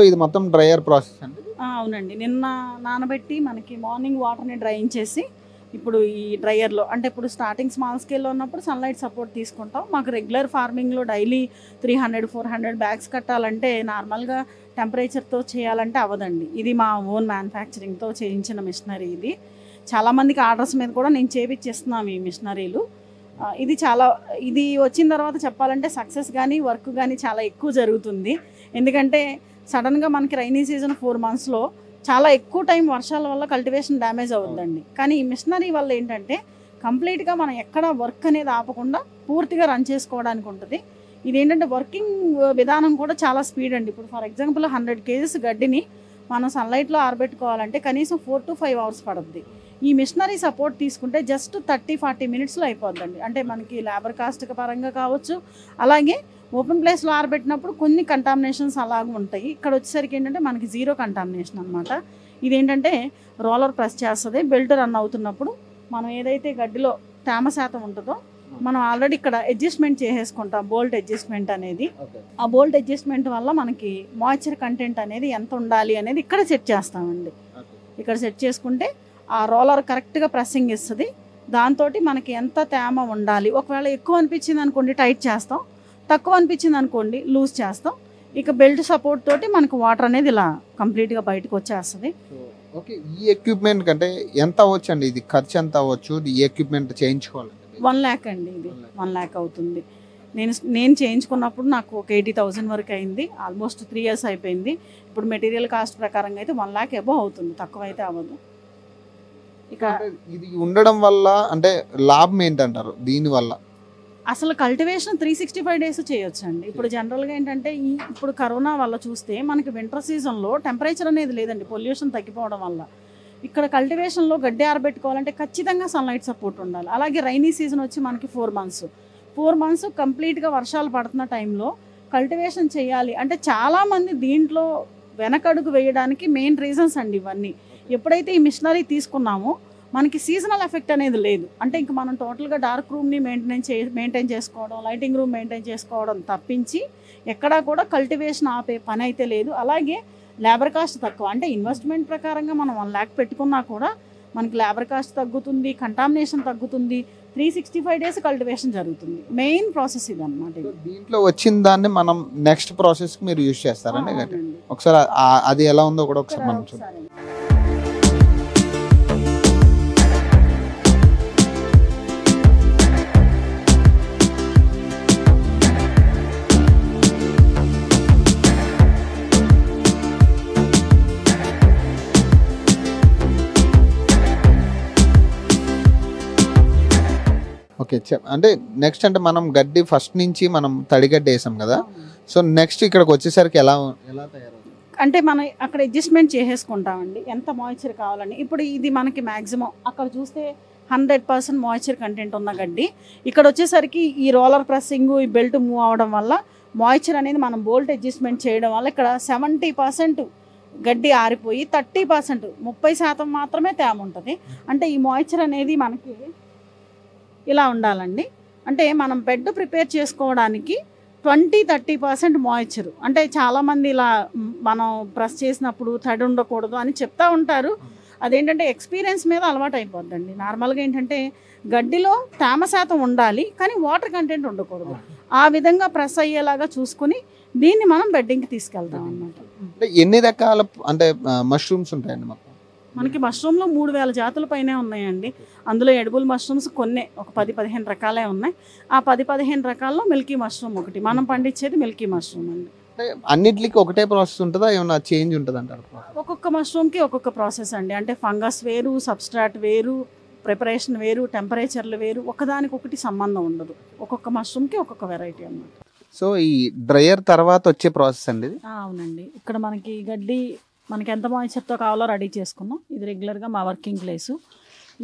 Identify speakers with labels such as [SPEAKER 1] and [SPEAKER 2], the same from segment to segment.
[SPEAKER 1] so ఇది మొత్తం dryer process అండి
[SPEAKER 2] అవునండి నిన్న నానబెట్టి మనకి మార్నింగ్ వాటర్ని డ్రైన్ చేసి ఇప్పుడు ఈ డ్రైయర్లో అంటే ఇప్పుడు స్టార్టింగ్ స్మాల్ స్కేల్లో ఉన్నప్పుడు సన్లైట్ సపోర్ట్ తీసుకుంటాం మాకు రెగ్యులర్ ఫార్మింగ్లో daily three hundred four hundred bags కట్టాలంటే నార్మల్గా టెంపరేచర్తో చేయాలంటే అవ్వదండి ఇది మా ఓన్ మ్యానుఫ్యాక్చరింగ్తో చేయించిన మిషనరీ ఇది చాలామందికి ఆర్డర్స్ మీద కూడా నేను చేపించేస్తున్నాం ఈ మిషనరీలు ఇది చాలా ఇది వచ్చిన తర్వాత చెప్పాలంటే సక్సెస్ కానీ వర్క్ కానీ చాలా ఎక్కువ జరుగుతుంది ఎందుకంటే సడన్గా మనకి రైనీ సీజన్ ఫోర్ మంత్స్లో చాలా ఎక్కువ టైం వర్షాల వల్ల కల్టివేషన్ డ్యామేజ్ అవుతుందండి కానీ ఈ మిషనరీ వల్ల ఏంటంటే కంప్లీట్గా మనం ఎక్కడ వర్క్ అనేది ఆపకుండా పూర్తిగా రన్ చేసుకోవడానికి ఉంటుంది ఇది ఏంటంటే వర్కింగ్ విధానం కూడా చాలా స్పీడ్ అండి ఇప్పుడు ఫర్ ఎగ్జాంపుల్ హండ్రెడ్ కేజీస్ గడ్డిని మనం సన్లైట్లో ఆరబెట్టుకోవాలంటే కనీసం ఫోర్ టు ఫైవ్ అవర్స్ పడుద్ది ఈ మిషనరీ సపోర్ట్ తీసుకుంటే జస్ట్ థర్టీ ఫార్టీ మినిట్స్లో అయిపోద్దండి అంటే మనకి లేబర్ కాస్ట్ పరంగా కావచ్చు అలాగే ఓపెన్ ప్లేస్లో ఆరబెట్టినప్పుడు కొన్ని కంటామినేషన్స్ అలాగే ఉంటాయి ఇక్కడ వచ్చేసరికి ఏంటంటే మనకి జీరో కంటామినేషన్ అనమాట ఇదేంటంటే రోలర్ ప్రెస్ చేస్తుంది బెల్ట్ రన్ అవుతున్నప్పుడు మనం ఏదైతే గడ్డిలో తేమ శాతం ఉంటుందో మనం ఆల్రెడీ ఇక్కడ అడ్జస్ట్మెంట్ చేసేసుకుంటాం బోల్ట్ అడ్జస్ట్మెంట్ అనేది ఆ బోల్ట్ అడ్జస్ట్మెంట్ వల్ల మనకి మాయిశ్చర్ కంటెంట్ అనేది ఎంత ఉండాలి అనేది ఇక్కడ సెట్ చేస్తామండి ఇక్కడ సెట్ చేసుకుంటే ఆ రోలర్ కరెక్ట్గా ప్రెస్సింగ్ ఇస్తుంది దాంతో మనకి ఎంత తేమ ఉండాలి ఒకవేళ ఎక్కువ అనిపించింది అనుకోండి టైట్ చేస్తాం తక్కువ అనిపించింది అనుకోండి లూజ్ చేస్తాం ఇక బెల్ట్ సపోర్ట్ తోటి మనకు వాటర్ అనేది ఇలా కంప్లీట్గా బయటకు వచ్చేస్తుంది
[SPEAKER 1] ఓకే ఈ ఎక్విప్మెంట్ కంటే ఎంత అవ్వచ్చు అండి ఇది ఖర్చు ఎంత అవ్వచ్చు ఈ ఎక్విప్మెంట్ చేయించుకోవాలి
[SPEAKER 2] వన్ ల్యాక్ అండి ఇది వన్ ల్యాక్ అవుతుంది నేను నేను చేయించుకున్నప్పుడు నాకు ఒక ఎయిటీ థౌజండ్ వరకు అయింది ఆల్మోస్ట్ త్రీ ఇయర్స్ అయిపోయింది ఇప్పుడు మెటీరియల్ కాస్ట్ ప్రకారంగా అయితే వన్ ల్యాక్ ఎబో అవుతుంది తక్కువ అయితే అవ్వదు ఇక
[SPEAKER 1] ఇది ఉండడం వల్ల అంటే లాభం ఏంటంటారు దీని వల్ల
[SPEAKER 2] అసలు cultivation three sixty five days చేయొచ్చు అండి ఇప్పుడు జనరల్గా ఏంటంటే ఈ ఇప్పుడు కరోనా వల్ల చూస్తే మనకి వింటర్ సీజన్లో టెంపరేచర్ అనేది లేదండి పొల్యూషన్ తగ్గిపోవడం వల్ల ఇక్కడ కల్టివేషన్లో గడ్డి ఆరబెట్టుకోవాలంటే ఖచ్చితంగా సన్లైట్ సపోర్ట్ ఉండాలి అలాగే రైనీ సీజన్ వచ్చి మనకి ఫోర్ మంత్స్ ఫోర్ మంత్స్ కంప్లీట్గా వర్షాలు పడుతున్న టైంలో కల్టివేషన్ చేయాలి అంటే చాలామంది దీంట్లో వెనకడుగు వేయడానికి మెయిన్ రీజన్స్ అండి ఇవన్నీ ఎప్పుడైతే ఈ మిషనరీ తీసుకున్నామో మనకి సీజనల్ ఎఫెక్ట్ అనేది లేదు అంటే ఇంక మనం టోటల్గా డార్క్ రూమ్ని మెయింటెనెన్స్ చే మెయింటైన్ చేసుకోవడం లైటింగ్ రూమ్ మెయింటైన్ చేసుకోవడం తప్పించి ఎక్కడా కూడా కల్టివేషన్ ఆపే పని అయితే లేదు అలాగే లేబర్ కాస్ట్ తక్కువ అంటే ఇన్వెస్ట్మెంట్ ప్రకారంగా మనం వన్ ల్యాక్ పెట్టుకున్నా కూడా మనకి లేబర్ కాస్ట్ తగ్గుతుంది కంటామినేషన్ తగ్గుతుంది three sixty five days cultivation జరుగుతుంది మెయిన్ ప్రాసెస్ ఇది అనమాట
[SPEAKER 1] దీంట్లో వచ్చిన దాన్ని మనం నెక్స్ట్ ప్రాసెస్కి మీరు యూజ్ చేస్తారండి ఒకసారి అది ఎలా ఉందో కూడా ఒకసారి మనం చూడండి ఓకే అంటే నెక్స్ట్ అంటే మనం గడ్డి ఫస్ట్ నుంచి మనం గడ్డి వేసాం కదా సో నెక్స్ట్ ఇక్కడికి వచ్చేసరికి ఎలా ఎలా తయారవుతుంది
[SPEAKER 2] అంటే మనం అక్కడ అడ్జస్ట్మెంట్ చేసేసుకుంటామండి ఎంత మాయిశ్చర్ కావాలని ఇప్పుడు ఇది మనకి మ్యాక్సిమం అక్కడ చూస్తే హండ్రెడ్ పర్సెంట్ మాయిశ్చర్ కంటెంట్ ఉన్న గడ్డి ఇక్కడ వచ్చేసరికి ఈ రోలర్ ప్రెస్సింగ్ ఈ బెల్ట్ మూవ్ అవడం వల్ల మాయిశ్చర్ అనేది మనం బోల్ట్ అడ్జస్ట్మెంట్ చేయడం వల్ల ఇక్కడ సెవెంటీ పర్సెంట్ గడ్డి ఆరిపోయి థర్టీ పర్సెంట్ ముప్పై శాతం మాత్రమే తేమ ఉంటుంది అంటే ఈ మాయిశ్చర్ అనేది మనకి ఇలా ఉండాలండి అంటే మనం బెడ్ ప్రిపేర్ చేసుకోవడానికి ట్వంటీ థర్టీ పర్సెంట్ మాయిశ్చర్ అంటే చాలామంది ఇలా మనం ప్రెస్ చేసినప్పుడు తడి ఉండకూడదు అని చెప్తూ ఉంటారు అదేంటంటే ఎక్స్పీరియన్స్ మీద అలవాటు అయిపోద్దండి నార్మల్గా ఏంటంటే గడ్డిలో తేమ శాతం ఉండాలి కానీ వాటర్ కంటెంట్ ఉండకూడదు ఆ విధంగా ప్రెస్ అయ్యేలాగా చూసుకుని దీన్ని మనం బెడ్డింగ్కి తీసుకెళ్తాం అనమాట
[SPEAKER 1] ఎన్ని రకాల అంటే మష్రూమ్స్ ఉంటాయండి
[SPEAKER 2] మనకి మష్రూమ్లో మూడు వేల జాతుల పైనే ఉన్నాయండి అందులో ఎడబుల్ మష్రూమ్స్ కొన్ని ఒక పది పదిహేను రకాలే ఉన్నాయి ఆ పది పదిహేను రకాల్లో మిల్కీ మష్రూమ్ ఒకటి మనం పండించేది
[SPEAKER 1] మిల్కీ మష్రూమ్ అండి అన్నిటికి ఒకటే ప్రాసెస్ ఉంటుందా ఏమైనా చేంజ్ ఉంటుంది అంటారు
[SPEAKER 2] ఒక్కొక్క మష్రూమ్కి ఒక్కొక్క ప్రాసెస్ అండి అంటే ఫంగస్ వేరు సబ్స్ట్రాట్ వేరు ప్రిపరేషన్ వేరు టెంపరేచర్లు వేరు ఒకదానికొకటి సంబంధం ఉండదు ఒక్కొక్క మష్రూమ్కి ఒక్కొక్క వెరైటీ అన్నమాట
[SPEAKER 1] సో ఈ డ్రయర్ తర్వాత వచ్చే ప్రాసెస్ అండి ఇది
[SPEAKER 2] అవునండి ఇక్కడ మనకి గడ్డి మనకి ఎంత మాయిశ్చర్తో కావాలో రెడీ చేసుకున్నాం ఇది రెగ్యులర్గా మా వర్కింగ్ ప్లేసు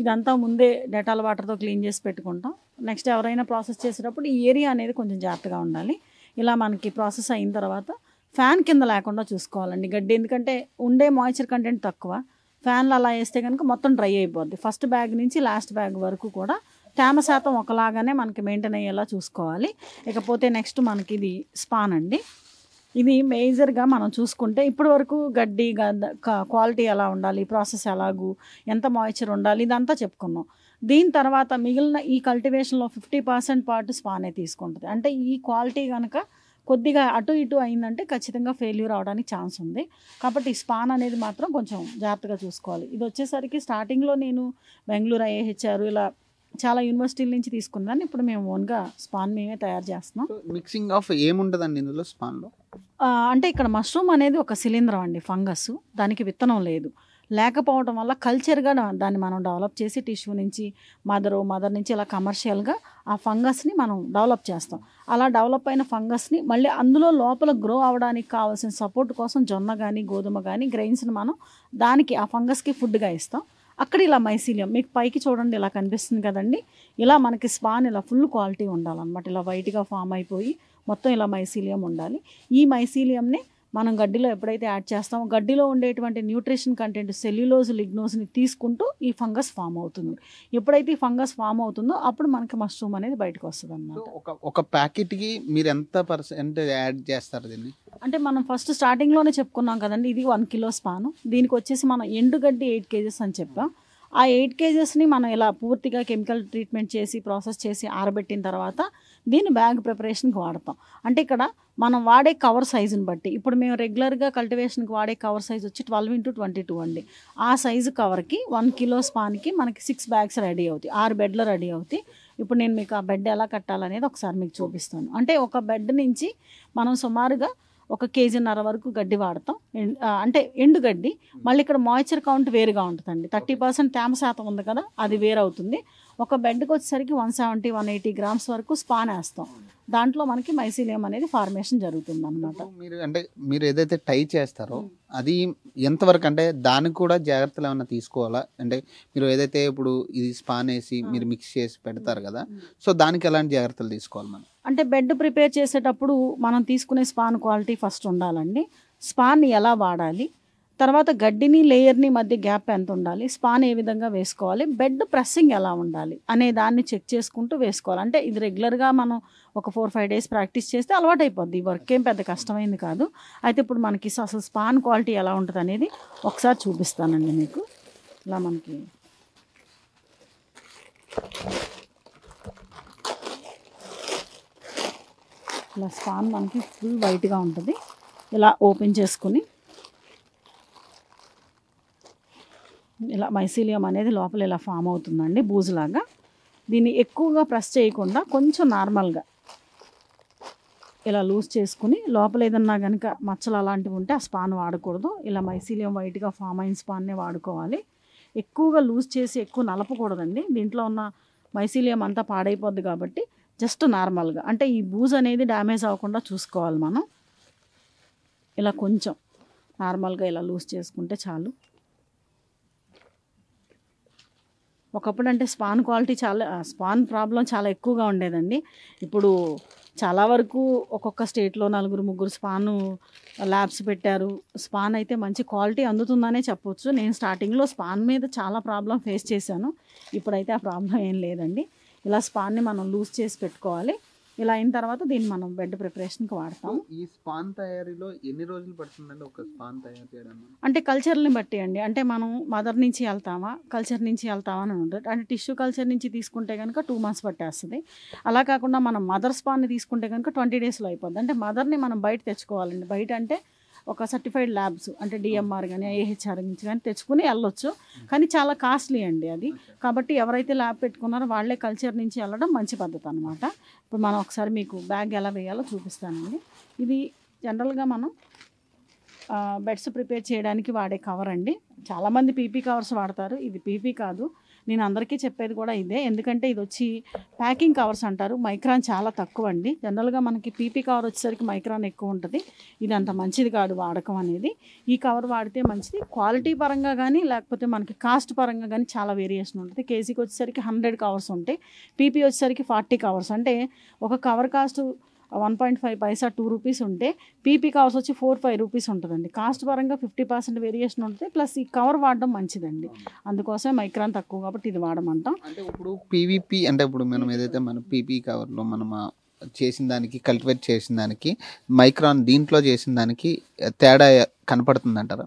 [SPEAKER 2] ఇదంతా ముందే డెటాల్ వాటర్తో క్లీన్ చేసి పెట్టుకుంటాం నెక్స్ట్ ఎవరైనా ప్రాసెస్ చేసేటప్పుడు ఈ ఏరియా అనేది కొంచెం జాగ్రత్తగా ఉండాలి ఇలా మనకి ప్రాసెస్ అయిన తర్వాత ఫ్యాన్ కింద లేకుండా చూసుకోవాలండి గడ్డి ఎందుకంటే ఉండే మాయిశ్చర్ కంటెంట్ తక్కువ ఫ్యాన్లు అలా వేస్తే కనుక మొత్తం డ్రై అయిపోద్ది ఫస్ట్ బ్యాగ్ నుంచి లాస్ట్ బ్యాగ్ వరకు కూడా తేమ శాతం ఒకలాగానే మనకి మెయింటైన్ అయ్యేలా చూసుకోవాలి ఇకపోతే నెక్స్ట్ మనకి ఇది స్పాన్ అండి ఇది మేజర్గా మనం చూసుకుంటే ఇప్పటి వరకు గడ్డి క్వాలిటీ ఎలా ఉండాలి ప్రాసెస్ ఎలాగూ ఎంత మాయిశ్చర్ ఉండాలి ఇదంతా చెప్పుకున్నాం దీని తర్వాత మిగిలిన ఈ కల్టివేషన్లో ఫిఫ్టీ పర్సెంట్ పాటు స్పానే తీసుకుంటుంది అంటే ఈ క్వాలిటీ కనుక కొద్దిగా అటు ఇటు అయిందంటే ఖచ్చితంగా ఫెయిల్యూర్ అవడానికి ఛాన్స్ ఉంది కాబట్టి స్పాన్ అనేది మాత్రం కొంచెం జాగ్రత్తగా చూసుకోవాలి ఇది వచ్చేసరికి స్టార్టింగ్లో నేను బెంగళూరు ఐఏహెచ్ఆర్ ఇలా చాలా యూనివర్సిటీల నుంచి తీసుకున్నాను ఇప్పుడు మేము ఓన్గా స్పాన్ మేమే తయారు చేస్తున్నాం
[SPEAKER 1] మిక్సింగ్ ఆఫ్ ఏముంటుందండి ఇందులో స్పాన్లో
[SPEAKER 2] అంటే ఇక్కడ మష్రూమ్ అనేది ఒక శిలీంద్రం అండి ఫంగస్ దానికి విత్తనం లేదు లేకపోవడం వల్ల కల్చర్గా దాన్ని మనం డెవలప్ చేసి టిష్యూ నుంచి మదర్ మదర్ నుంచి ఇలా కమర్షియల్గా ఆ ఫంగస్ని మనం డెవలప్ చేస్తాం అలా డెవలప్ అయిన ఫంగస్ని మళ్ళీ అందులో లోపల గ్రో అవడానికి కావాల్సిన సపోర్ట్ కోసం జొన్న కానీ గోధుమ కానీ గ్రెయిన్స్ని మనం దానికి ఆ ఫంగస్కి ఫుడ్గా ఇస్తాం అక్కడ ఇలా మైసీలియం మీకు పైకి చూడండి ఇలా కనిపిస్తుంది కదండి ఇలా మనకి స్పాన్ ఇలా ఫుల్ క్వాలిటీ ఉండాలన్నమాట ఇలా వైట్గా ఫామ్ అయిపోయి మొత్తం ఇలా మైసీలియం ఉండాలి ఈ మైసీలియంని మనం గడ్డిలో ఎప్పుడైతే యాడ్ చేస్తామో గడ్డిలో ఉండేటువంటి న్యూట్రిషన్ కంటెంట్ సెల్యులోజ్ లిగ్నోస్ని తీసుకుంటూ ఈ ఫంగస్ ఫామ్ అవుతుంది ఎప్పుడైతే ఈ ఫంగస్ ఫామ్ అవుతుందో అప్పుడు మనకి మష్రూమ్ అనేది బయటకు వస్తుంది అన్నమాట ఒక
[SPEAKER 1] ఒక ప్యాకెట్కి మీరు ఎంత పర్సెంట్ యాడ్ చేస్తారు దీన్ని
[SPEAKER 2] అంటే మనం ఫస్ట్ స్టార్టింగ్లోనే చెప్పుకున్నాం కదండి ఇది వన్ కిలో స్పాను దీనికి వచ్చేసి మనం ఎండుగడ్డి ఎయిట్ కేజెస్ అని చెప్పాం ఆ ఎయిట్ కేజెస్ని మనం ఇలా పూర్తిగా కెమికల్ ట్రీట్మెంట్ చేసి ప్రాసెస్ చేసి ఆరబెట్టిన తర్వాత దీన్ని బ్యాగ్ ప్రిపరేషన్కి వాడతాం అంటే ఇక్కడ మనం వాడే కవర్ సైజుని బట్టి ఇప్పుడు మేము రెగ్యులర్గా కల్టివేషన్కి వాడే కవర్ సైజ్ వచ్చి ట్వెల్వ్ ఇంటూ ట్వంటీ టూ అండి ఆ సైజు కవర్కి వన్ కిలో స్పాన్కి మనకి సిక్స్ బ్యాగ్స్ రెడీ అవుతాయి ఆరు బెడ్లు రెడీ అవుతాయి ఇప్పుడు నేను మీకు ఆ బెడ్ ఎలా కట్టాలనేది ఒకసారి మీకు చూపిస్తాను అంటే ఒక బెడ్ నుంచి మనం సుమారుగా ఒక కేజీన్నర వరకు గడ్డి వాడతాం అంటే ఎండు గడ్డి మళ్ళీ ఇక్కడ మాయిశ్చర్ కౌంట్ వేరుగా ఉంటుందండి థర్టీ పర్సెంట్ తేమ శాతం ఉంది కదా అది వేరవుతుంది ఒక బెడ్కి వచ్చేసరికి one seventy one eighty grams వరకు స్పాన్ వేస్తాం దాంట్లో మనకి మైసీలియం అనేది ఫార్మేషన్ జరుగుతుంది అనమాట
[SPEAKER 1] మీరు అంటే మీరు ఏదైతే టై చేస్తారో అది ఎంతవరకు అంటే దానికి కూడా జాగ్రత్తలు ఏమైనా తీసుకోవాలా అంటే మీరు ఏదైతే ఇప్పుడు ఇది స్పాన్ వేసి మీరు మిక్స్ చేసి పెడతారు కదా సో దానికి ఎలాంటి జాగ్రత్తలు తీసుకోవాలి మనం
[SPEAKER 2] అంటే బెడ్ ప్రిపేర్ చేసేటప్పుడు మనం తీసుకునే స్పాన్ క్వాలిటీ ఫస్ట్ ఉండాలండి స్పాన్ ఎలా వాడాలి తర్వాత గడ్డిని లేయర్ని మధ్య గ్యాప్ ఎంత ఉండాలి స్పాన్ ఏ విధంగా వేసుకోవాలి బెడ్ ప్రెస్సింగ్ ఎలా ఉండాలి అనే దాన్ని చెక్ చేసుకుంటూ వేసుకోవాలి అంటే ఇది రెగ్యులర్గా మనం ఒక ఫోర్ ఫైవ్ డేస్ ప్రాక్టీస్ చేస్తే అలవాటు అయిపోద్ది ఈ వర్క్ ఏం పెద్ద కష్టమైంది కాదు అయితే ఇప్పుడు మనకి అసలు స్పాన్ క్వాలిటీ ఎలా ఉంటుంది అనేది ఒకసారి చూపిస్తానండి మీకు ఇలా మనకి ఇలా స్పాన్ మనకి ఫుల్ వైట్గా ఉంటుంది ఇలా ఓపెన్ చేసుకుని ఇలా మైసీలియం అనేది లోపల ఇలా ఫామ్ అవుతుందండి బూజులాగా దీన్ని ఎక్కువగా ప్రెస్ చేయకుండా కొంచెం నార్మల్గా ఇలా లూజ్ చేసుకుని లోపల ఏదన్నా కనుక మచ్చలు అలాంటివి ఉంటే ఆ స్పాన్ వాడకూడదు ఇలా మైసీలియం వైట్గా ఫామ్ అయిన స్పాన్నే వాడుకోవాలి ఎక్కువగా లూజ్ చేసి ఎక్కువ నలపకూడదండి దీంట్లో ఉన్న మైసీలియం అంతా పాడైపోద్ది కాబట్టి జస్ట్ నార్మల్గా అంటే ఈ బూజ్ అనేది డ్యామేజ్ అవ్వకుండా చూసుకోవాలి మనం ఇలా కొంచెం నార్మల్గా ఇలా లూజ్ చేసుకుంటే చాలు ఒకప్పుడు అంటే స్పాన్ క్వాలిటీ చాలా స్పాన్ ప్రాబ్లం చాలా ఎక్కువగా ఉండేదండి ఇప్పుడు చాలా వరకు ఒక్కొక్క స్టేట్లో నలుగురు ముగ్గురు స్పాను ల్యాబ్స్ పెట్టారు స్పాన్ అయితే మంచి క్వాలిటీ అందుతుందనే చెప్పొచ్చు నేను స్టార్టింగ్లో స్పాన్ మీద చాలా ప్రాబ్లం ఫేస్ చేశాను ఇప్పుడైతే ఆ ప్రాబ్లం ఏం లేదండి ఇలా స్పాన్ని మనం లూజ్ చేసి పెట్టుకోవాలి ఇలా అయిన తర్వాత దీన్ని మనం బెడ్ ప్రిపరేషన్కి వాడతాం
[SPEAKER 1] ఈ స్పాన్ తయారీలో ఎన్ని రోజులు పడుతుందండి ఒక స్పాన్ తయారు చేయడం
[SPEAKER 2] అంటే కల్చర్ని బట్టి అండి అంటే మనం మదర్ నుంచి వెళ్తామా కల్చర్ నుంచి వెళ్తామా అని ఉంటుంది అంటే టిష్యూ కల్చర్ నుంచి తీసుకుంటే కనుక టూ మంత్స్ పట్టేస్తుంది అలా కాకుండా మనం మదర్ స్పాన్ని తీసుకుంటే కనుక ట్వంటీ డేస్లో అయిపోద్ది అంటే మదర్ని మనం బయట తెచ్చుకోవాలండి బయట అంటే ఒక సర్టిఫైడ్ ల్యాబ్స్ అంటే డిఎంఆర్ కానీ ఏహెచ్ఆర్ నుంచి కానీ తెచ్చుకుని వెళ్ళొచ్చు కానీ చాలా కాస్ట్లీ అండి అది కాబట్టి ఎవరైతే ల్యాబ్ పెట్టుకున్నారో వాళ్ళే కల్చర్ నుంచి వెళ్ళడం మంచి పద్ధతి అనమాట ఇప్పుడు మనం ఒకసారి మీకు బ్యాగ్ ఎలా వేయాలో చూపిస్తానండి ఇది జనరల్గా మనం బెడ్స్ ప్రిపేర్ చేయడానికి వాడే కవర్ అండి చాలామంది పీపీ కవర్స్ వాడతారు ఇది పీపీ కాదు నేను అందరికీ చెప్పేది కూడా ఇదే ఎందుకంటే ఇది వచ్చి ప్యాకింగ్ కవర్స్ అంటారు మైక్రాన్ చాలా తక్కువ అండి జనరల్గా మనకి పీపీ కవర్ వచ్చేసరికి మైక్రాన్ ఎక్కువ ఉంటుంది ఇది అంత మంచిది కాదు వాడకం అనేది ఈ కవర్ వాడితే మంచిది క్వాలిటీ పరంగా కానీ లేకపోతే మనకి కాస్ట్ పరంగా కానీ చాలా వేరియేషన్ ఉంటుంది కేజీకి వచ్చేసరికి హండ్రెడ్ కవర్స్ ఉంటాయి పీపీ వచ్చేసరికి ఫార్టీ కవర్స్ అంటే ఒక cover cost one point five paisa two rupees ఉంటే పీపీ కవర్స్ వచ్చి ఫోర్ ఫైవ్ రూపీస్ ఉంటుందండి కాస్ట్ పరంగా ఫిఫ్టీ పర్సెంట్ వేరియేషన్ ఉంటుంది ప్లస్ ఈ కవర్ వాడడం మంచిదండి అందుకోసమే మైక్రాన్ తక్కువ కాబట్టి ఇది వాడమంటాం అంటే
[SPEAKER 1] ఇప్పుడు పీవీపీ అంటే ఇప్పుడు మనం ఏదైతే మన పీపీ కవర్లో మనం చేసిన దానికి కల్టివేట్ చేసిన దానికి మైక్రాన్ దీంట్లో చేసిన దానికి తేడా కనపడుతుంది అంటారా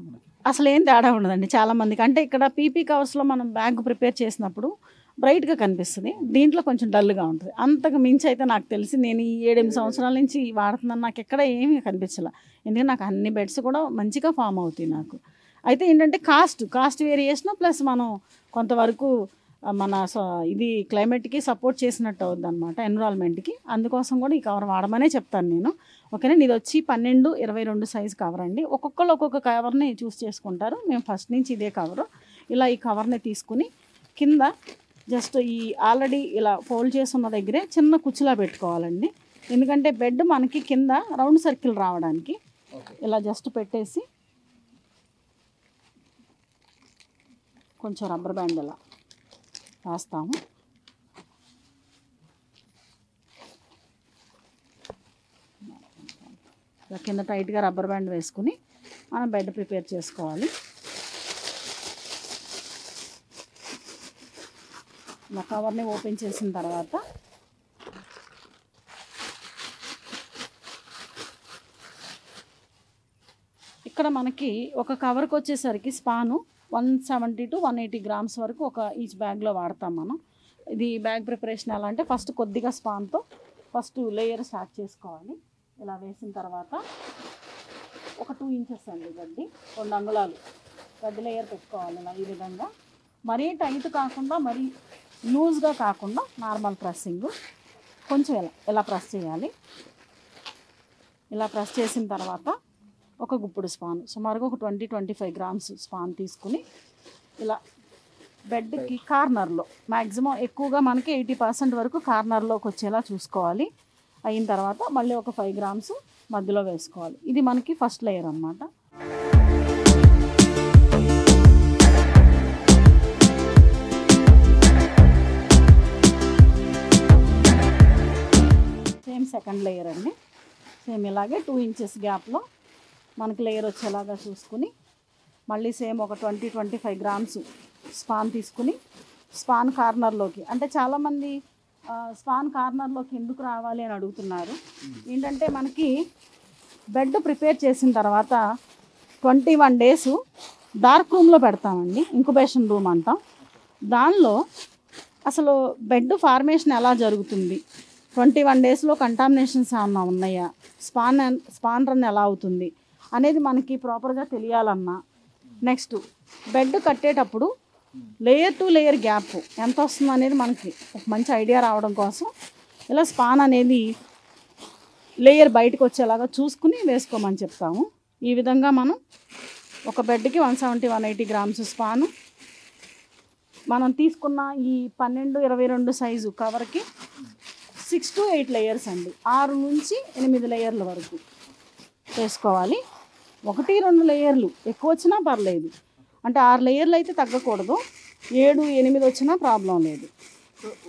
[SPEAKER 2] అసలు ఏం తేడా ఉండదండి చాలామందికి అంటే ఇక్కడ పీపీ కవర్స్లో మనం బ్యాగ్ ప్రిపేర్ చేసినప్పుడు బ్రైట్గా కనిపిస్తుంది దీంట్లో కొంచెం డల్గా ఉంటుంది అంతకు మించి అయితే నాకు తెలిసి నేను ఈ ఏడెనిమిది సంవత్సరాల నుంచి వాడుతున్నాను నాకు ఎక్కడ ఏమీ కనిపించలే ఎందుకంటే నాకు అన్ని బెడ్స్ కూడా మంచిగా ఫామ్ అవుతాయి నాకు అయితే ఏంటంటే కాస్ట్ కాస్ట్ వేరియేషన్ ప్లస్ మనం కొంతవరకు మన ఇది క్లైమేట్కి సపోర్ట్ చేసినట్టు అవుద్ది అనమాట ఎన్విరాన్మెంట్కి అందుకోసం కూడా ఈ కవర్ వాడమనే చెప్తాను నేను ఓకేనా ఇది వచ్చి పన్నెండు ఇరవై రెండు సైజు కవర్ అండి ఒక్కొక్కరు ఒక్కొక్క కవర్ని చూస్ చేసుకుంటారు మేము ఫస్ట్ నుంచి ఇదే కవరు ఇలా ఈ కవర్ని తీసుకుని కింద జస్ట్ ఈ ఆల్రెడీ ఇలా ఫోల్డ్ చేసిన దగ్గరే చిన్న కుచ్చులా పెట్టుకోవాలండి ఎందుకంటే బెడ్ మనకి కింద రౌండ్ సర్కిల్ రావడానికి ఇలా జస్ట్ పెట్టేసి కొంచెం రబ్బర్ బ్యాండ్ ఇలా రాస్తాము ఇలా కింద టైట్గా రబ్బర్ బ్యాండ్ వేసుకుని మనం బెడ్ ప్రిపేర్ చేసుకోవాలి నా కవర్ని ఓపెన్ చేసిన తర్వాత ఇక్కడ మనకి ఒక కవర్కి వచ్చేసరికి spawn one seventy to one eighty grams వరకు ఒక ఈచ్ బ్యాగ్లో వాడతాం మనం ఇది బ్యాగ్ ప్రిపరేషన్ ఎలా అంటే ఫస్ట్ కొద్దిగా స్పాన్తో ఫస్ట్ లేయర్ స్టార్ట్ చేసుకోవాలి ఇలా వేసిన తర్వాత ఒక టూ ఇంచెస్ అండి గడ్డి రెండు అంగుళాలు గడ్డి లేయర్ పెట్టుకోవాలి ఇలా ఈ విధంగా మరీ టైట్ కాకుండా మరీ లూజ్గా కాకుండా నార్మల్ ప్రెస్సింగ్ కొంచెం ఎలా ఎలా ప్రెస్ చేయాలి ఇలా ప్రెస్ చేసిన తర్వాత ఒక గుప్పుడు స్పాన్ సుమారుగా ఒక twenty twenty five grams spawn తీసుకుని ఇలా బెడ్కి కార్నర్లో మ్యాక్సిమం ఎక్కువగా మనకి ఎయిటీ పర్సెంట్ వరకు కార్నర్లోకి వచ్చేలా చూసుకోవాలి అయిన తర్వాత మళ్ళీ ఒక ఫైవ్ గ్రామ్స్ మధ్యలో వేసుకోవాలి ఇది మనకి ఫస్ట్ లేయర్ అనమాట సెకండ్ లేయర్ అండి సేమ్ ఇలాగే టూ ఇంచెస్ గ్యాప్లో మనకి లేయర్ వచ్చేలాగా చూసుకుని మళ్ళీ సేమ్ ఒక twenty twenty five grams spawn తీసుకుని స్పాన్ కార్నర్లోకి అంటే చాలామంది స్పాన్ కార్నర్లోకి ఎందుకు రావాలి అని అడుగుతున్నారు ఏంటంటే మనకి బెడ్ ప్రిపేర్ చేసిన తర్వాత ట్వంటీ వన్ డేస్ డార్క్ రూమ్లో పెడతామండి ఇంకుబేషన్ రూమ్ అంటాం దానిలో అసలు బెడ్ ఫార్మేషన్ ఎలా జరుగుతుంది ట్వంటీ వన్ డేస్లో కంటామినేషన్స్ ఏమన్నా ఉన్నాయా స్పాన్ స్పాన్ రన్ ఎలా అవుతుంది అనేది మనకి ప్రాపర్గా తెలియాలన్నా నెక్స్ట్ బెడ్ కట్టేటప్పుడు లేయర్ టు లేయర్ గ్యాప్ ఎంత వస్తుంది అనేది మనకి ఒక మంచి ఐడియా రావడం కోసం ఇలా స్పాన్ అనేది లేయర్ బయటకు వచ్చేలాగా చూసుకుని వేసుకోమని చెప్తాము ఈ విధంగా మనం ఒక బెడ్కి one seventy one eighty grams spawn మనం తీసుకున్న ఈ పన్నెండు ఇరవై రెండు సైజు కవర్కి సిక్స్ టు ఎయిట్ లేయర్స్ అండి ఆరు నుంచి ఎనిమిది లేయర్ల వరకు వేసుకోవాలి ఒకటి రెండు లేయర్లు ఎక్కువ వచ్చినా పర్లేదు అంటే ఆరు లేయర్లు అయితే తగ్గకూడదు ఏడు ఎనిమిది వచ్చినా ప్రాబ్లం లేదు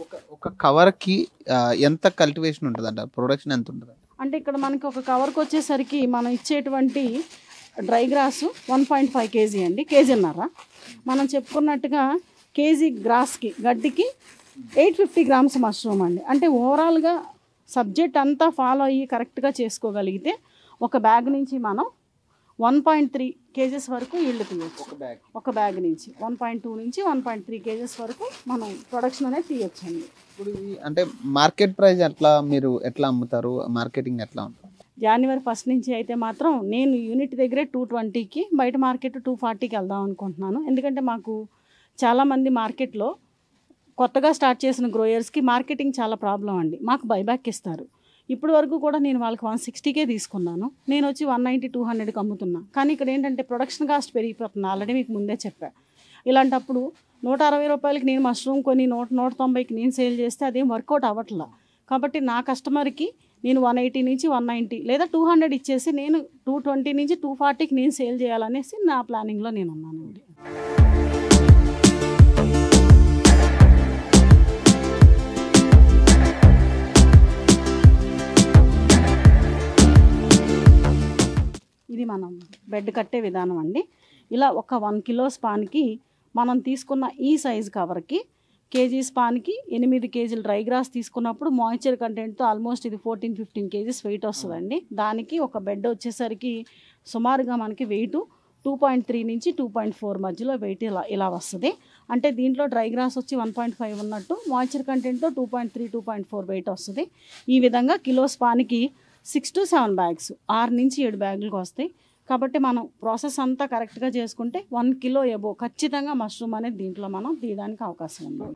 [SPEAKER 1] ఒక ఒక కవర్కి ఎంత కల్టివేషన్ ఉంటుందంట ప్రొడక్షన్ ఎంత ఉంటుంది
[SPEAKER 2] అంటే ఇక్కడ మనకి ఒక కవర్కి వచ్చేసరికి మనం ఇచ్చేటువంటి dry grass one point five KG అండి కేజీ అన్నారా మనం చెప్పుకున్నట్టుగా కేజీ గ్రాస్కి గడ్డికి ఎయిట్ ఫిఫ్టీ గ్రామ్స్ మష్రూమ్ అండి అంటే ఓవరాల్గా సబ్జెక్ట్ అంతా ఫాలో అయ్యి కరెక్ట్గా చేసుకోగలిగితే ఒక బ్యాగ్ నుంచి మనం వన్ పాయింట్ త్రీ కేజెస్ వరకు ఇళ్ళు తీయచ్చు ఒక బ్యాగ్ ఒక బ్యాగ్ నుంచి వన్ పాయింట్ టూ నుంచి వన్ పాయింట్ త్రీ కేజెస్ వరకు మనం ప్రొడక్షన్ అనేది తీయచ్చు అండి ఇప్పుడు
[SPEAKER 1] అంటే మార్కెట్ ప్రైస్ ఎట్లా మీరు ఎట్లా అమ్ముతారు మార్కెటింగ్ ఎట్లా ఉంటుంది
[SPEAKER 2] జనవరి ఫస్ట్ నుంచి అయితే మాత్రం నేను యూనిట్ దగ్గరే టూ ట్వంటీకి బయట మార్కెట్ టూ ఫార్టీకి వెళ్దాం అనుకుంటున్నాను ఎందుకంటే మాకు చాలామంది మార్కెట్లో కొత్తగా స్టార్ట్ చేసిన గ్రోయర్స్కి మార్కెటింగ్ చాలా ప్రాబ్లం అండి మాకు బైబ్యాక్ ఇస్తారు ఇప్పటి వరకు కూడా నేను వాళ్ళకి వన్ సిక్స్టీకే తీసుకున్నాను నేను వచ్చి వన్ నైంటీ టూ హండ్రెడ్కి అమ్ముతున్నా కానీ ఇక్కడ ఏంటంటే ప్రొడక్షన్ కాస్ట్ పెరిగిపోతుంది ఆల్రెడీ మీకు ముందే చెప్పా ఇలాంటప్పుడు నూట అరవై రూపాయలకి నేను మష్రూమ్ కొని నూట నూట తొంభైకి నేను సేల్ చేస్తే అదేం వర్కౌట్ అవ్వట్లా కాబట్టి నా కస్టమర్కి నేను వన్ ఎయిటీ నుంచి వన్ నైంటీ లేదా టూ హండ్రెడ్ ఇచ్చేసి నేను టూ ట్వంటీ నుంచి టూ ఫార్టీకి నేను సేల్ చేయాలనేసి నా ప్లానింగ్లో నేను ఉన్నానండి ఇది మనం బెడ్ కట్టే విధానం అండి ఇలా ఒక వన్ కిలో స్పాన్కి మనం తీసుకున్న ఈ సైజు కవర్కి కేజీ స్పాన్కి ఎనిమిది కేజీలు డ్రై గ్రాస్ తీసుకున్నప్పుడు మాయిశ్చర్ కంటెంట్తో ఆల్మోస్ట్ ఇది ఫోర్టీన్ ఫిఫ్టీన్ కేజీస్ వెయిట్ వస్తుందండి దానికి ఒక బెడ్ వచ్చేసరికి సుమారుగా మనకి వెయిట్ టూ పాయింట్ త్రీ నుంచి టూ పాయింట్ ఫోర్ మధ్యలో వెయిట్ ఇలా ఇలా వస్తుంది అంటే దీంట్లో డ్రై గ్రాస్ వచ్చి వన్ పాయింట్ ఫైవ్ ఉన్నట్టు మాయిశ్చర్ కంటెంట్తో two point three two point four weight వస్తుంది ఈ విధంగా కిలో స్పాన్కి సిక్స్ టు సెవెన్ బ్యాగ్స్ ఆరు నుంచి ఏడు బ్యాగులకు వస్తాయి కాబట్టి మనం ప్రాసెస్ అంతా కరెక్ట్గా చేసుకుంటే వన్ కిలో ఎబో ఖచ్చితంగా మష్రూమ్ అనేది దీంట్లో మనం తీయడానికి అవకాశం ఉంది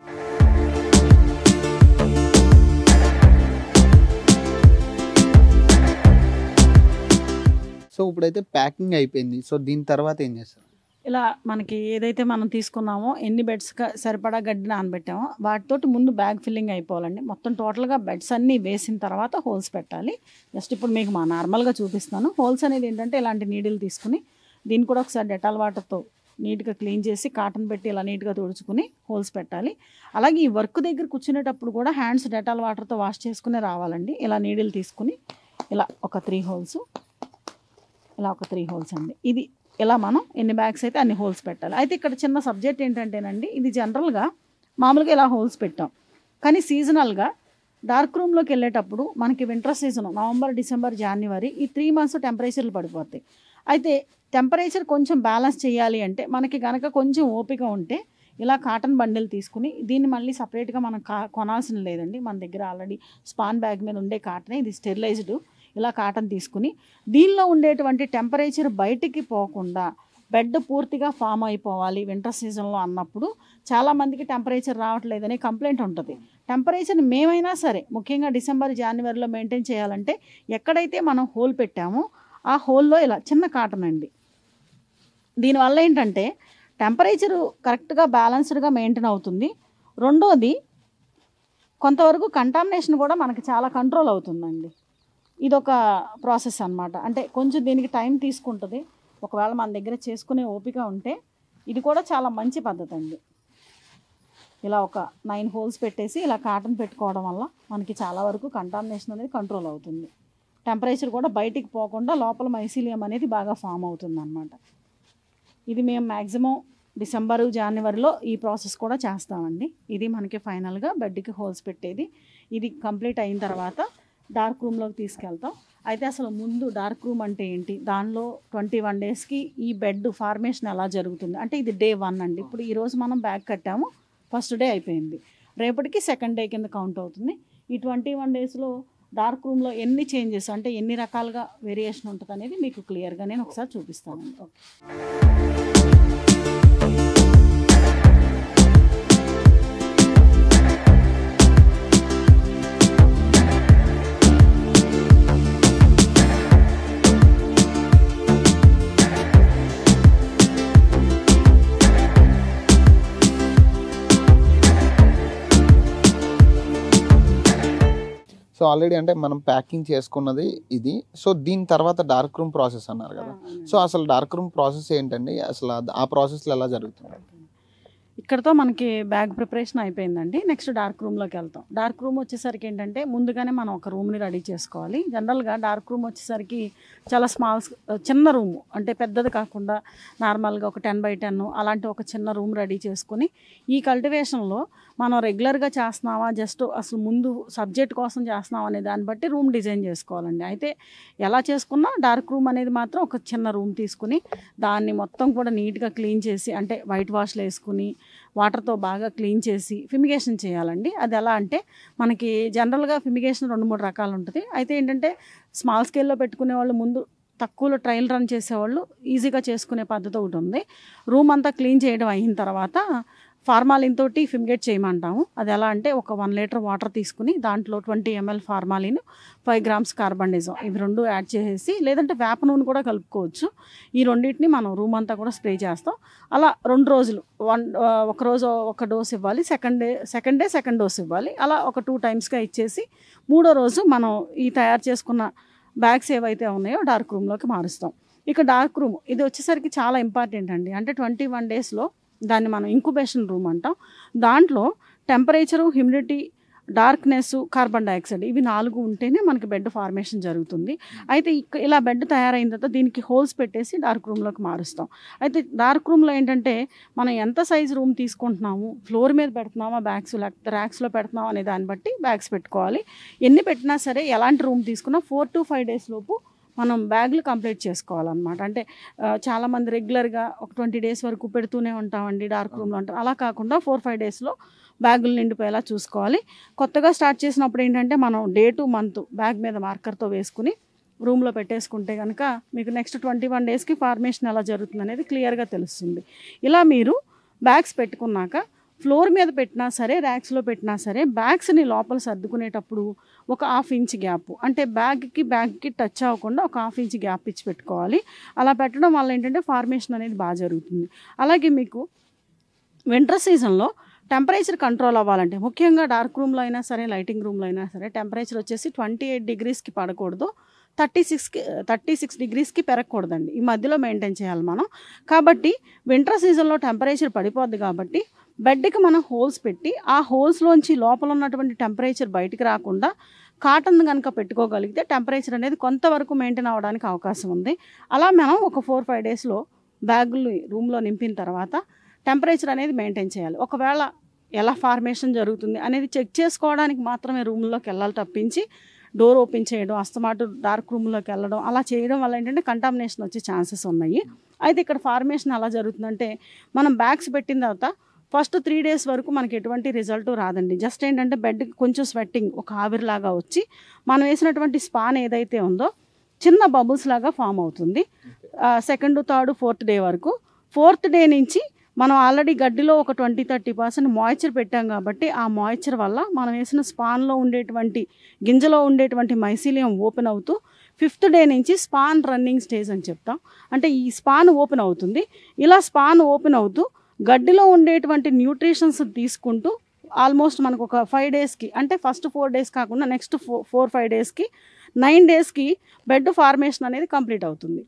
[SPEAKER 1] సో ఇప్పుడైతే ప్యాకింగ్ అయిపోయింది సో దీని తర్వాత ఏం చేస్తారు
[SPEAKER 2] ఇలా మనకి ఏదైతే మనం తీసుకున్నామో ఎన్ని బెడ్స్ సరిపడా గడ్డి నానబెట్టామో వాటితోటి ముందు బ్యాగ్ ఫిల్లింగ్ అయిపోవాలండి మొత్తం టోటల్గా బెడ్స్ అన్నీ వేసిన తర్వాత హోల్స్ పెట్టాలి జస్ట్ ఇప్పుడు మీకు మా నార్మల్గా చూపిస్తాను హోల్స్ అనేది ఏంటంటే ఇలాంటి నీడిల్ తీసుకుని దీన్ని కూడా ఒకసారి డెటాల్ వాటర్తో నీట్గా క్లీన్ చేసి కాటన్ పెట్టి ఇలా నీట్గా తుడుచుకుని హోల్స్ పెట్టాలి అలాగే ఈ వర్క్ దగ్గర కూర్చునేటప్పుడు కూడా హ్యాండ్స్ డెటాల్ వాటర్తో వాష్ చేసుకునే రావాలండి ఇలా నీడిల్ తీసుకుని ఇలా ఒక త్రీ హోల్స్ ఇలా ఒక త్రీ హోల్స్ అండి ఇది ఇలా మనం ఎన్ని బ్యాగ్స్ అయితే అన్ని హోల్స్ పెట్టాలి అయితే ఇక్కడ చిన్న సబ్జెక్ట్ ఏంటంటేనండి ఇది జనరల్గా మామూలుగా ఇలా హోల్స్ పెట్టాం కానీ సీజనల్గా డార్క్ రూమ్లోకి వెళ్ళేటప్పుడు మనకి వింటర్ సీజన్ నవంబర్ డిసెంబర్ జనవరి ఈ త్రీ మంత్స్ టెంపరేచర్లు పడిపోతాయి అయితే టెంపరేచర్ కొంచెం బ్యాలెన్స్ చేయాలి అంటే మనకి కనుక కొంచెం ఓపిక ఉంటే ఇలా కాటన్ బండిల్ తీసుకుని దీన్ని మళ్ళీ సపరేట్గా మనం కొనాల్సిన లేదండి మన దగ్గర ఆల్రెడీ స్పాన్ బ్యాగ్ మీద ఉండే కాటనే ఇది స్టెరిలైజ్డ్ ఇలా కాటన్ తీసుకుని దీనిలో ఉండేటువంటి టెంపరేచర్ బయటికి పోకుండా బెడ్ పూర్తిగా ఫామ్ అయిపోవాలి వింటర్ సీజన్లో అన్నప్పుడు చాలామందికి టెంపరేచర్ రావట్లేదనే కంప్లైంట్ ఉంటుంది టెంపరేచర్ మేమైనా సరే ముఖ్యంగా డిసెంబర్ జనవరిలో మెయింటైన్ చేయాలంటే ఎక్కడైతే మనం హోల్ పెట్టామో ఆ హోల్లో ఇలా చిన్న కాటన్ అండి దీనివల్ల ఏంటంటే టెంపరేచరు కరెక్ట్గా బ్యాలెన్స్డ్గా మెయింటైన్ అవుతుంది రెండోది కొంతవరకు కంటామినేషన్ కూడా మనకి చాలా కంట్రోల్ అవుతుందండి ఇదొక ప్రాసెస్ అనమాట అంటే కొంచెం దీనికి టైం తీసుకుంటుంది ఒకవేళ మన దగ్గర చేసుకునే ఓపిక ఉంటే ఇది కూడా చాలా మంచి పద్ధతి అండి ఇలా ఒక నైన్ హోల్స్ పెట్టేసి ఇలా కాటన్ పెట్టుకోవడం వల్ల మనకి చాలా వరకు కంటామినేషన్ అనేది కంట్రోల్ అవుతుంది టెంపరేచర్ కూడా బయటికి పోకుండా లోపల మైసీలియం అనేది బాగా ఫామ్ అవుతుంది అనమాట ఇది మేము మ్యాక్సిమం డిసెంబరు జనవరిలో ఈ ప్రాసెస్ కూడా చేస్తామండి ఇది మనకి ఫైనల్గా బెడ్కి హోల్స్ పెట్టేది ఇది కంప్లీట్ అయిన తర్వాత డార్క్ రూమ్లోకి తీసుకెళ్తాం అయితే అసలు ముందు డార్క్ రూమ్ అంటే ఏంటి దానిలో ట్వంటీ వన్ డేస్కి ఈ బెడ్ ఫార్మేషన్ ఎలా జరుగుతుంది అంటే ఇది డే వన్ అండి ఇప్పుడు ఈరోజు మనం బ్యాగ్ కట్టాము ఫస్ట్ డే అయిపోయింది రేపటికి సెకండ్ డే కింద కౌంట్ అవుతుంది ఈ ట్వంటీ వన్ డేస్లో డార్క్ రూమ్లో ఎన్ని చేంజెస్ అంటే ఎన్ని రకాలుగా వేరియేషన్ ఉంటుంది అనేది మీకు క్లియర్గా నేను ఒకసారి చూపిస్తాను ఓకే
[SPEAKER 1] సో ఆల్రెడీ అంటే మనం ప్యాకింగ్ చేసుకున్నది ఇది సో దీని తర్వాత డార్క్ రూమ్ ప్రాసెస్ అన్నారు కదా సో అసలు డార్క్ రూమ్ ప్రాసెస్ ఏంటండి అసలు ఆ ప్రాసెస్లో ఎలా జరుగుతుంది
[SPEAKER 2] ఇక్కడతో మనకి బ్యాగ్ ప్రిపరేషన్ అయిపోయిందండి నెక్స్ట్ డార్క్ రూమ్లోకి వెళ్తాం డార్క్ రూమ్ వచ్చేసరికి ఏంటంటే ముందుగానే మనం ఒక రూమ్ని రెడీ చేసుకోవాలి జనరల్గా డార్క్ రూమ్ వచ్చేసరికి చాలా స్మాల్ చిన్న రూమ్ అంటే పెద్దది కాకుండా నార్మల్గా ఒక టెన్ బై టెన్ అలాంటి ఒక చిన్న రూమ్ రెడీ చేసుకొని ఈ కల్టివేషన్లో మనం రెగ్యులర్గా చేస్తున్నామా జస్ట్ అసలు ముందు సబ్జెక్ట్ కోసం చేస్తున్నావా అనే దాన్ని బట్టి రూమ్ డిజైన్ చేసుకోవాలండి అయితే ఎలా చేసుకున్నా డార్క్ రూమ్ అనేది మాత్రం ఒక చిన్న రూమ్ తీసుకుని దాన్ని మొత్తం కూడా నీట్గా క్లీన్ చేసి అంటే వైట్ వాష్లు వేసుకుని వాటర్తో బాగా క్లీన్ చేసి ఫిమిగేషన్ చేయాలండి అది ఎలా అంటే మనకి జనరల్గా ఫిమిగేషన్ రెండు మూడు రకాలు ఉంటుంది అయితే ఏంటంటే స్మాల్ స్కేల్లో పెట్టుకునే వాళ్ళు ముందు తక్కువలో ట్రయల్ రన్ చేసేవాళ్ళు ఈజీగా చేసుకునే పద్ధతి ఒకటి ఉంది రూమ్ అంతా క్లీన్ చేయడం అయిన తర్వాత ఫార్మాలిన్ తోటి ఫిమ్గేట్ చేయమంటాము అది ఎలా అంటే ఒక వన్ లీటర్ వాటర్ తీసుకుని దాంట్లో twenty ML formalin five grams carbendazim ఇవి రెండు యాడ్ చేసేసి లేదంటే వేప నూనె కూడా కలుపుకోవచ్చు ఈ రెండింటిని మనం రూమ్ అంతా కూడా స్ప్రే చేస్తాం అలా రెండు రోజులు వన్ ఒక రోజు ఒక డోస్ ఇవ్వాలి second day second day second dose ఇవ్వాలి అలా ఒక టూ టైమ్స్గా ఇచ్చేసి మూడో రోజు మనం ఈ తయారు చేసుకున్న బ్యాగ్స్ ఏవైతే ఉన్నాయో డార్క్ రూమ్లోకి మారుస్తాం ఇక డార్క్ రూమ్ ఇది వచ్చేసరికి చాలా ఇంపార్టెంట్ అండి అంటే ట్వంటీ వన్ డేస్లో దాన్ని మనం ఇంక్యుబేషన్ రూమ్ అంటాం దాంట్లో temperature humidity darkness carbon dioxide ఇవి నాలుగు ఉంటేనే మనకి బెడ్ ఫార్మేషన్ జరుగుతుంది అయితే ఇలా బెడ్ తయారైన తర్వాత దీనికి హోల్స్ పెట్టేసి డార్క్ రూమ్లోకి మారుస్తాం అయితే డార్క్ రూమ్లో ఏంటంటే మనం ఎంత సైజ్ రూమ్ తీసుకుంటున్నాము ఫ్లోర్ మీద పెడుతున్నామా బ్యాగ్స్ లేకపోతే ర్యాక్స్లో పెడుతున్నాం అనే దాన్ని బట్టి బ్యాగ్స్ పెట్టుకోవాలి ఎన్ని పెట్టినా సరే ఎలాంటి రూమ్ తీసుకున్నా ఫోర్ టు ఫైవ్ డేస్ లోపు మనం బ్యాగ్లు కంప్లీట్ చేసుకోవాలన్నమాట అంటే చాలామంది రెగ్యులర్గా ఒక ట్వంటీ డేస్ వరకు పెడుతూనే ఉంటామండి డార్క్ రూమ్లో ఉంటాం అలా కాకుండా ఫోర్ ఫైవ్ డేస్లో బ్యాగులు నిండిపోయేలా చూసుకోవాలి కొత్తగా స్టార్ట్ చేసినప్పుడు ఏంటంటే మనం డే టు మంత్ బ్యాగ్ మీద మార్కర్తో వేసుకుని రూమ్లో పెట్టేసుకుంటే కనుక మీకు నెక్స్ట్ ట్వంటీ వన్ డేస్కి ఫార్మేషన్ ఎలా జరుగుతుంది అనేది క్లియర్గా తెలుస్తుంది ఇలా మీరు బ్యాగ్స్ పెట్టుకున్నాక ఫ్లోర్ మీద పెట్టినా సరే ర్యాక్స్లో పెట్టినా సరే బ్యాగ్స్ని లోపల సర్దుకునేటప్పుడు ఒక హాఫ్ ఇంచ్ గ్యాప్ అంటే బ్యాగ్కి బ్యాగ్కి టచ్ అవ్వకుండా ఒక హాఫ్ ఇంచ్ గ్యాప్ ఇచ్చి పెట్టుకోవాలి అలా పెట్టడం వల్ల ఏంటంటే ఫార్మేషన్ అనేది బాగా జరుగుతుంది అలాగే మీకు వింటర్ సీజన్లో టెంపరేచర్ కంట్రోల్ అవ్వాలంటే ముఖ్యంగా డార్క్ రూమ్లో అయినా సరే లైటింగ్ రూమ్లో అయినా సరే టెంపరేచర్ వచ్చేసి ట్వంటీ ఎయిట్ డిగ్రీస్కి పడకూడదు థర్టీ సిక్స్కి థర్టీ సిక్స్ డిగ్రీస్కి పెరగకూడదండి ఈ మధ్యలో మెయింటైన్ చేయాలి మనం కాబట్టి వింటర్ సీజన్లో టెంపరేచర్ పడిపోద్ది కాబట్టి బెడ్కి మనం హోల్స్ పెట్టి ఆ హోల్స్లోంచి లోపల ఉన్నటువంటి టెంపరేచర్ బయటికి రాకుండా కాటన్ కనుక పెట్టుకోగలిగితే టెంపరేచర్ అనేది కొంతవరకు మెయింటైన్ అవడానికి అవకాశం ఉంది అలా మనం ఒక ఫోర్ ఫైవ్ డేస్లో బ్యాగులు రూమ్లో నింపిన తర్వాత టెంపరేచర్ అనేది మెయింటైన్ చేయాలి ఒకవేళ ఎలా ఫార్మేషన్ జరుగుతుంది అనేది చెక్ చేసుకోవడానికి మాత్రమే రూమ్లోకి వెళ్ళాలి తప్పించి డోర్ ఓపెన్ చేయడం అస్తమాటు డార్క్ రూమ్లోకి వెళ్ళడం అలా చేయడం వల్ల ఏంటంటే కంటామినేషన్ వచ్చే ఛాన్సెస్ ఉన్నాయి అయితే ఇక్కడ ఫార్మేషన్ ఎలా జరుగుతుందంటే మనం బ్యాగ్స్ పెట్టిన తర్వాత ఫస్ట్ త్రీ డేస్ వరకు మనకి ఎటువంటి రిజల్ట్ రాదండి జస్ట్ ఏంటంటే బెడ్కి కొంచెం స్వెట్టింగ్ ఒక ఆవిరిలాగా వచ్చి మనం వేసినటువంటి స్పాన్ ఏదైతే ఉందో చిన్న బబుల్స్ లాగా ఫామ్ అవుతుంది సెకండ్ థర్డ్ ఫోర్త్ డే వరకు ఫోర్త్ డే నుంచి మనం ఆల్రెడీ గడ్డిలో ఒక ట్వంటీ థర్టీ పర్సెంట్ మాయిశ్చర్ పెట్టాం కాబట్టి ఆ మాయిశ్చర్ వల్ల మనం వేసిన స్పాన్లో ఉండేటువంటి గింజలో ఉండేటువంటి మైసీలియం ఓపెన్ అవుతూ ఫిఫ్త్ డే నుంచి స్పాన్ రన్నింగ్ స్టేజ్ అని చెప్తాం అంటే ఈ స్పాన్ ఓపెన్ అవుతుంది ఇలా స్పాన్ ఓపెన్ అవుతూ గడ్డిలో ఉండేటువంటి న్యూట్రిషన్స్ తీసుకుంటూ ఆల్మోస్ట్ మనకు ఒక ఫైవ్ డేస్కి అంటే ఫస్ట్ ఫోర్ డేస్ కాకుండా నెక్స్ట్ ఫోర్ ఫోర్ ఫైవ్ డేస్కి నైన్ డేస్కి బెడ్ ఫార్మేషన్ అనేది కంప్లీట్ అవుతుంది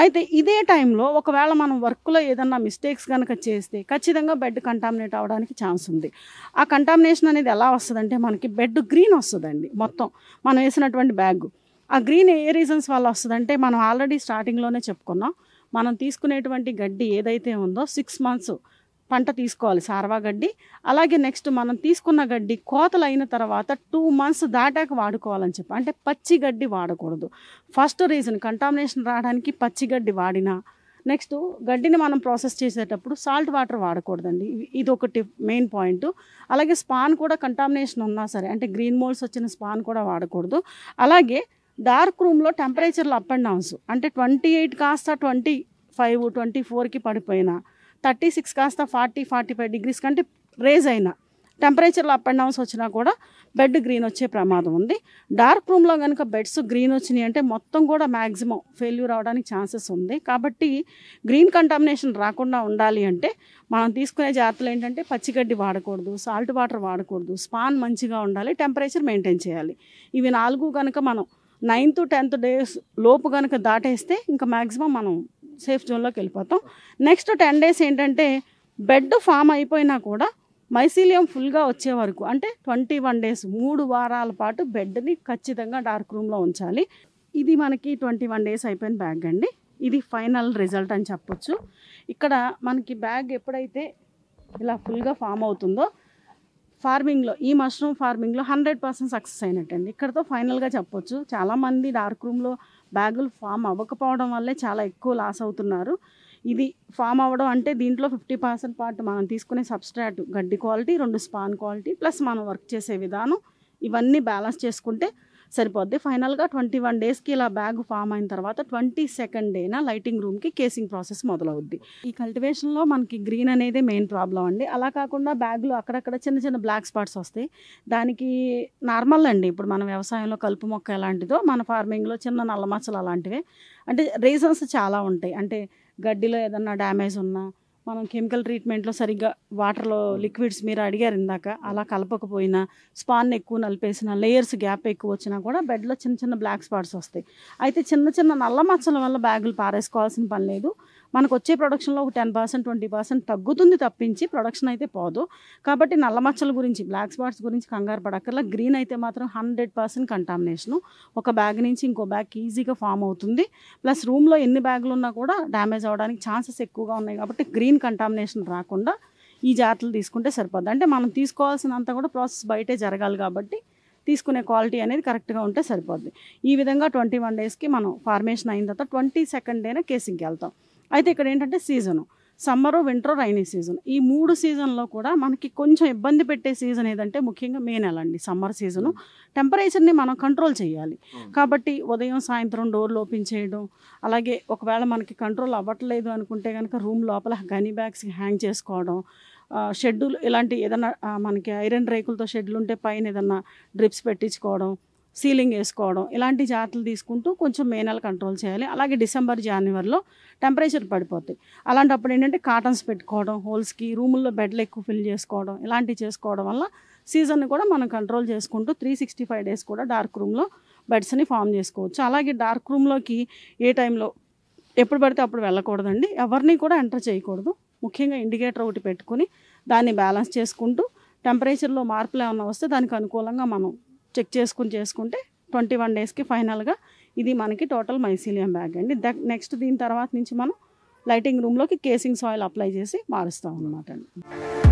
[SPEAKER 2] అయితే ఇదే టైంలో ఒకవేళ మనం వర్క్లో ఏదన్నా మిస్టేక్స్ కనుక చేస్తే ఖచ్చితంగా బెడ్ కంటామినేట్ అవడానికి ఛాన్స్ ఉంది ఆ కంటామినేషన్ అనేది ఎలా వస్తుందంటే మనకి బెడ్ గ్రీన్ వస్తుందండి మొత్తం మనం వేసినటువంటి బ్యాగ్ ఆ గ్రీన్ ఏ రీజన్స్ వల్ల వస్తుందంటే మనం ఆల్రెడీ స్టార్టింగ్లోనే చెప్పుకున్నాం మనం తీసుకునేటువంటి గడ్డి ఏదైతే ఉందో సిక్స్ మంత్స్ పంట తీసుకోవాలి సార్వా గడ్డి అలాగే నెక్స్ట్ మనం తీసుకున్న గడ్డి కోతలు అయిన తర్వాత టూ మంత్స్ దాటాక వాడుకోవాలని చెప్పి అంటే పచ్చి గడ్డి వాడకూడదు ఫస్ట్ రీజన్ కంటామినేషన్ రావడానికి పచ్చి గడ్డి వాడినా నెక్స్ట్ గడ్డిని మనం ప్రాసెస్ చేసేటప్పుడు సాల్ట్ వాటర్ వాడకూడదండి ఇది ఒకటి మెయిన్ పాయింట్ అలాగే స్పాన్ కూడా కంటామినేషన్ ఉన్నా సరే అంటే గ్రీన్ మోల్స్ వచ్చిన స్పాన్ కూడా వాడకూడదు అలాగే డార్క్ రూమ్లో టెంపరేచర్లు అప్ అండ్ డౌన్స్ అంటే ట్వంటీ ఎయిట్ కాస్త ట్వంటీ ఫైవ్ ట్వంటీ ఫోర్కి పడిపోయినా థర్టీ సిక్స్ కాస్త ఫార్టీ ఫార్టీ ఫైవ్ డిగ్రీస్ కంటే రేజ్ అయినా టెంపరేచర్లో అప్ అండ్ డౌన్స్ వచ్చినా కూడా బెడ్ గ్రీన్ వచ్చే ప్రమాదం ఉంది డార్క్ రూమ్లో కనుక బెడ్స్ గ్రీన్ వచ్చినాయి అంటే మొత్తం కూడా మ్యాక్సిమం ఫెయిల్యూర్ అవడానికి ఛాన్సెస్ ఉంది కాబట్టి గ్రీన్ కంటామినేషన్ రాకుండా ఉండాలి అంటే మనం తీసుకునే జాగ్రత్తలు ఏంటంటే పచ్చిగడ్డి వాడకూడదు సాల్ట్ వాటర్ వాడకూడదు స్పాన్ మంచిగా ఉండాలి టెంపరేచర్ మెయింటైన్ చేయాలి ఇవి నాలుగు కనుక మనం నైన్త్ టెన్త్ డేస్ లోపు కనుక దాటేస్తే ఇంకా మ్యాక్సిమం మనం సేఫ్ జోన్లోకి వెళ్ళిపోతాం నెక్స్ట్ టెన్ డేస్ ఏంటంటే బెడ్ ఫామ్ అయిపోయినా కూడా మైసీలియం ఫుల్గా వచ్చే వరకు అంటే ట్వంటీ వన్ డేస్ మూడు వారాల పాటు బెడ్ని ఖచ్చితంగా డార్క్ రూమ్లో ఉంచాలి ఇది మనకి ట్వంటీ వన్ డేస్ అయిపోయిన బ్యాగ్ అండి ఇది ఫైనల్ రిజల్ట్ అని చెప్పొచ్చు ఇక్కడ మనకి బ్యాగ్ ఎప్పుడైతే ఇలా ఫుల్గా ఫామ్ అవుతుందో ఫార్మింగ్లో ఈ మష్రూమ్ ఫార్మింగ్లో హండ్రెడ్ పర్సెంట్ సక్సెస్ అయినట్టండి ఇక్కడతో ఫైనల్గా చెప్పొచ్చు చాలామంది డార్క్ రూమ్లో బ్యాగులు ఫామ్ అవ్వకపోవడం వల్లే చాలా ఎక్కువ లాస్ అవుతున్నారు ఇది ఫామ్ అవ్వడం అంటే దీంట్లో ఫిఫ్టీ పర్సెంట్ పాటు మనం తీసుకునే సబ్స్ట్రాట్ గడ్డి క్వాలిటీ రెండు స్పాన్ క్వాలిటీ ప్లస్ మనం వర్క్ చేసే విధానం ఇవన్నీ బ్యాలెన్స్ చేసుకుంటే సరిపోద్ది ఫైనల్గా ట్వంటీ వన్ డేస్కి ఇలా బ్యాగ్ ఫామ్ అయిన తర్వాత ట్వంటీ సెకండ్ డేన లైటింగ్ రూమ్కి కేసింగ్ ప్రాసెస్ మొదలవుద్ది ఈ కల్టివేషన్లో మనకి గ్రీన్ అనేది మెయిన్ ప్రాబ్లం అండి అలా కాకుండా బ్యాగ్లో అక్కడక్కడ చిన్న చిన్న బ్లాక్ స్పాట్స్ వస్తాయి దానికి నార్మల్ అండి ఇప్పుడు మన వ్యవసాయంలో కలుపు మొక్క ఎలాంటిదో మన ఫార్మింగ్లో చిన్న నల్లమచ్చలు అలాంటివే అంటే రీజన్స్ చాలా ఉంటాయి అంటే గడ్డిలో ఏదన్నా డ్యామేజ్ ఉన్నా మనం కెమికల్ ట్రీట్మెంట్లో సరిగ్గా వాటర్లో లిక్విడ్స్ మీరు అడిగారు ఇందాక అలా కలపకపోయినా స్పాన్ ఎక్కువ నలిపేసిన లేయర్స్ గ్యాప్ ఎక్కువ వచ్చినా కూడా బెడ్లో చిన్న చిన్న బ్లాక్ స్పాట్స్ వస్తాయి అయితే చిన్న చిన్న నల్ల మచ్చల వల్ల బ్యాగులు పారేసుకోవాల్సిన పని లేదు మనకు వచ్చే ప్రొడక్షన్లో ఒక టెన్ పర్సెంట్ ట్వంటీ పర్సెంట్ తగ్గుతుంది తప్పించి ప్రొడక్షన్ అయితే పోదు కాబట్టి నల్ల మచ్చల గురించి బ్లాక్ స్పాట్స్ గురించి కంగారు పడక్కర్లా గ్రీన్ అయితే మాత్రం హండ్రెడ్ పర్సెంట్ కంటామినేషను ఒక బ్యాగ్ నుంచి ఇంకో బ్యాగ్ ఈజీగా ఫామ్ అవుతుంది ప్లస్ రూమ్లో ఎన్ని బ్యాగులు ఉన్నా కూడా డ్యామేజ్ అవడానికి ఛాన్సెస్ ఎక్కువగా ఉన్నాయి కాబట్టి గ్రీన్ కంటామినేషన్ రాకుండా ఈ జాగ్రత్తలు తీసుకుంటే సరిపోద్ది అంటే మనం తీసుకోవాల్సినంత కూడా ప్రాసెస్ బయటే జరగాలి కాబట్టి తీసుకునే క్వాలిటీ అనేది కరెక్ట్గా ఉంటే సరిపోద్ది ఈ విధంగా ట్వంటీ వన్ డేస్కి మనం ఫార్మేషన్ అయిన తర్వాత ట్వంటీ సెకండ్ డేనే కేసింగ్కి వెళ్తాం అయితే ఇక్కడ ఏంటంటే season summer winter rainy season ఈ మూడు సీజన్లో కూడా మనకి కొంచెం ఇబ్బంది పెట్టే సీజన్ ఏదంటే ముఖ్యంగా మే నెల అండి సమ్మర్ సీజను టెంపరేచర్ని మనం కంట్రోల్ చేయాలి కాబట్టి ఉదయం సాయంత్రం డోర్లు ఓపెన్ చేయడం అలాగే ఒకవేళ మనకి కంట్రోల్ అవ్వట్లేదు అనుకుంటే కనుక రూమ్ లోపల గనీ బ్యాగ్స్ హ్యాంగ్ చేసుకోవడం షెడ్యూల్ ఇలాంటి ఏదైనా మనకి ఐరన్ రేకులతో షెడ్యూల్ ఉంటే పైన ఏదన్నా డ్రిప్స్ పెట్టించుకోవడం సీలింగ్ వేసుకోవడం ఇలాంటి జాగ్రత్తలు తీసుకుంటూ కొంచెం మే నెల కంట్రోల్ చేయాలి అలాగే డిసెంబర్ జనవరిలో టెంపరేచర్ పడిపోతాయి అలాంటప్పుడు ఏంటంటే కాటన్స్ పెట్టుకోవడం హోల్స్కి రూముల్లో బెడ్లు ఎక్కువ ఫిల్ చేసుకోవడం ఇలాంటివి చేసుకోవడం వల్ల సీజన్ కూడా మనం కంట్రోల్ చేసుకుంటూ త్రీ సిక్స్టీ ఫైవ్ డేస్ కూడా డార్క్ రూమ్లో బెడ్స్ని ఫామ్ చేసుకోవచ్చు అలాగే డార్క్ రూమ్లోకి ఏ టైంలో ఎప్పుడు పడితే అప్పుడు వెళ్ళకూడదండి ఎవరిని కూడా ఎంటర్ చేయకూడదు ముఖ్యంగా ఇండికేటర్ ఒకటి పెట్టుకుని దాన్ని బ్యాలెన్స్ చేసుకుంటూ టెంపరేచర్లో మార్పులు ఏమైనా వస్తే దానికి అనుకూలంగా మనం చెక్ చేసుకుని చేసుకుంటే ట్వంటీ వన్ డేస్కి ఫైనల్గా ఇది మనకి టోటల్ మైసీలియం బ్యాగ్ అండి నెక్స్ట్ దీని తర్వాత నుంచి మనం లైటింగ్ రూమ్లోకి కేసింగ్ సాయిల్ అప్లై చేసి మారుస్తాం అనమాట అండి